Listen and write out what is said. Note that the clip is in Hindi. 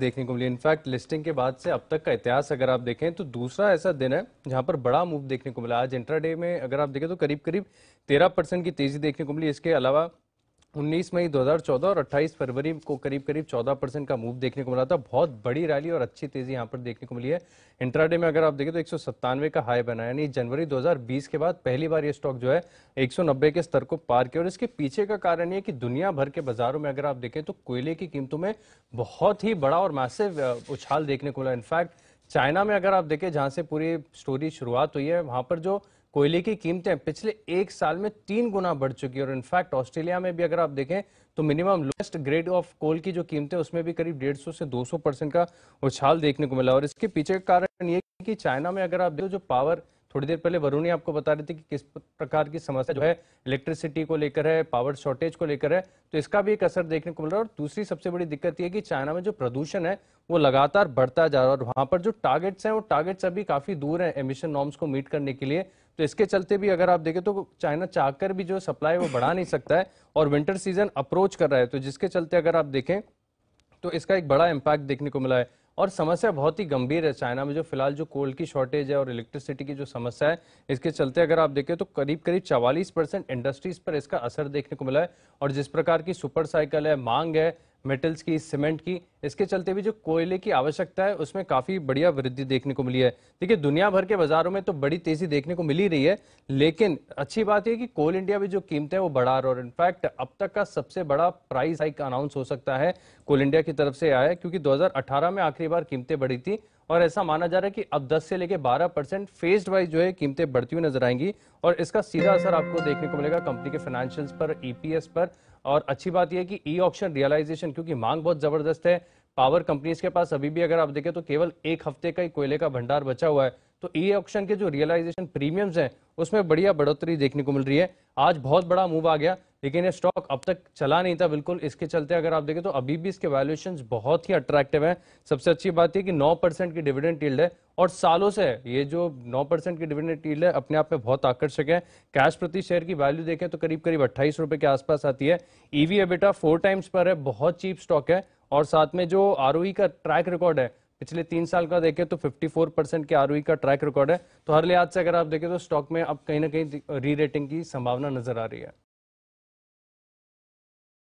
देखने को मिली इनफैक्ट लिस्टिंग के बाद से अब तक का इतिहास अगर आप देखें तो दूसरा ऐसा दिन है जहां पर बड़ा मूव देखने को मिला आज इंट्राडे में अगर आप देखें तो करीब करीब तेरह परसेंट की तेजी देखने को मिली इसके अलावा 19 मई 2014 और 28 फरवरी को करीब करीब 14 परसेंट का मूव देखने को मिला था बहुत बड़ी रैली और अच्छी तेजी यहाँ पर देखने को मिली है इंट्राडे में अगर आप देखें तो एक का हाई बना यानी जनवरी 2020 के बाद पहली बार ये स्टॉक जो है 190 के स्तर को पार किया और इसके पीछे का कारण ये कि दुनिया भर के बाजारों में अगर आप देखें तो कोयले की कीमतों में बहुत ही बड़ा और मैसेव उछाल देखने को मिला इनफैक्ट चाइना में अगर आप देखें जहाँ से पूरी स्टोरी शुरुआत हुई है वहाँ पर जो कोयले की कीमतें पिछले एक साल में तीन गुना बढ़ चुकी है और इनफैक्ट ऑस्ट्रेलिया में भी अगर आप देखें तो minimum lowest grade of coal की जो कीमतें उसमें भी करीब 150 से 200 परसेंट का उछाल देखने को मिला और इसके पीछे कारण ये कि चाइना में अगर आप देखो जो पावर थोड़ी देर पहले वरुणी आपको बता रही थी कि किस प्रकार की समस्या जो है इलेक्ट्रिसिटी को लेकर है पावर शॉर्टेज को लेकर है तो इसका भी एक असर देखने को मिल रहा है और दूसरी सबसे बड़ी दिक्कत यह कि चाइना में जो प्रदूषण है वो लगातार बढ़ता जा रहा है और वहां पर जो टारगेट्स हैं वो टारगेट्स अभी काफी दूर हैं एमिशन नॉर्म्स को मीट करने के लिए तो इसके चलते भी अगर आप देखें तो चाइना चाहकर भी जो सप्लाई वो बढ़ा नहीं सकता है और विंटर सीजन अप्रोच कर रहा है तो जिसके चलते अगर आप देखें तो इसका एक बड़ा इम्पैक्ट देखने को मिला है और समस्या बहुत ही गंभीर है चाइना में जो फिलहाल जो कोल की शॉर्टेज है और इलेक्ट्रिसिटी की जो समस्या है इसके चलते अगर आप देखें तो करीब करीब 44 परसेंट इंडस्ट्रीज पर इसका असर देखने को मिला है और जिस प्रकार की सुपर साइकिल है मांग है मेटल्स की सीमेंट की इसके चलते भी जो कोयले की आवश्यकता है उसमें काफ़ी बढ़िया वृद्धि देखने को मिली है देखिए दुनिया भर के बाजारों में तो बड़ी तेज़ी देखने को मिली रही है लेकिन अच्छी बात यह कि कोल इंडिया भी जो कीमतें वो बढ़ा रहा और इनफैक्ट अब तक का सबसे बड़ा प्राइस हाइक अनाउंस हो सकता है कोल इंडिया की तरफ से आया है क्योंकि दो में आखिरी बार कीमतें बढ़ी थी और ऐसा माना जा रहा है कि अब 10 से लेकर 12 परसेंट फेज वाइज जो है कीमतें बढ़ती हुई नजर आएंगी और इसका सीधा असर आपको देखने को मिलेगा कंपनी के फाइनेंशियल्स पर ईपीएस e पर और अच्छी बात यह कि ई ऑप्शन रियलाइजेशन क्योंकि मांग बहुत जबरदस्त है पावर कंपनीज के पास अभी भी अगर आप देखें तो केवल एक हफ्ते का ही कोयले का भंडार बचा हुआ है तो ई ऑप्शन के जो रियलाइजेशन प्रीमियम्स हैं उसमें बढ़िया बढ़ोतरी देखने को मिल रही है आज बहुत बड़ा मूव आ गया लेकिन ये स्टॉक अब तक चला नहीं था बिल्कुल इसके चलते अगर आप देखें तो अभी भी इसके वैल्यूएशन बहुत ही अट्रैक्टिव है सबसे अच्छी बात यह कि 9 परसेंट की डिविडेंड टील्ड है और सालों से ये जो 9 परसेंट की डिविडेंड टील्ड है अपने आप में बहुत आकर्षक है कैश प्रति शेयर की वैल्यू देखें तो करीब करीब अट्ठाईस रुपए के आसपास आती है ईवी एबिटा फोर टाइम्स पर है बहुत चीप स्टॉक है और साथ में जो आर e का ट्रैक रिकॉर्ड है पिछले तीन साल का देखें तो 54 परसेंट के आर e का ट्रैक रिकॉर्ड है तो हर लिहाज से अगर आप देखें तो स्टॉक में अब कहीं ना कहीं री रेटिंग की संभावना नजर आ रही है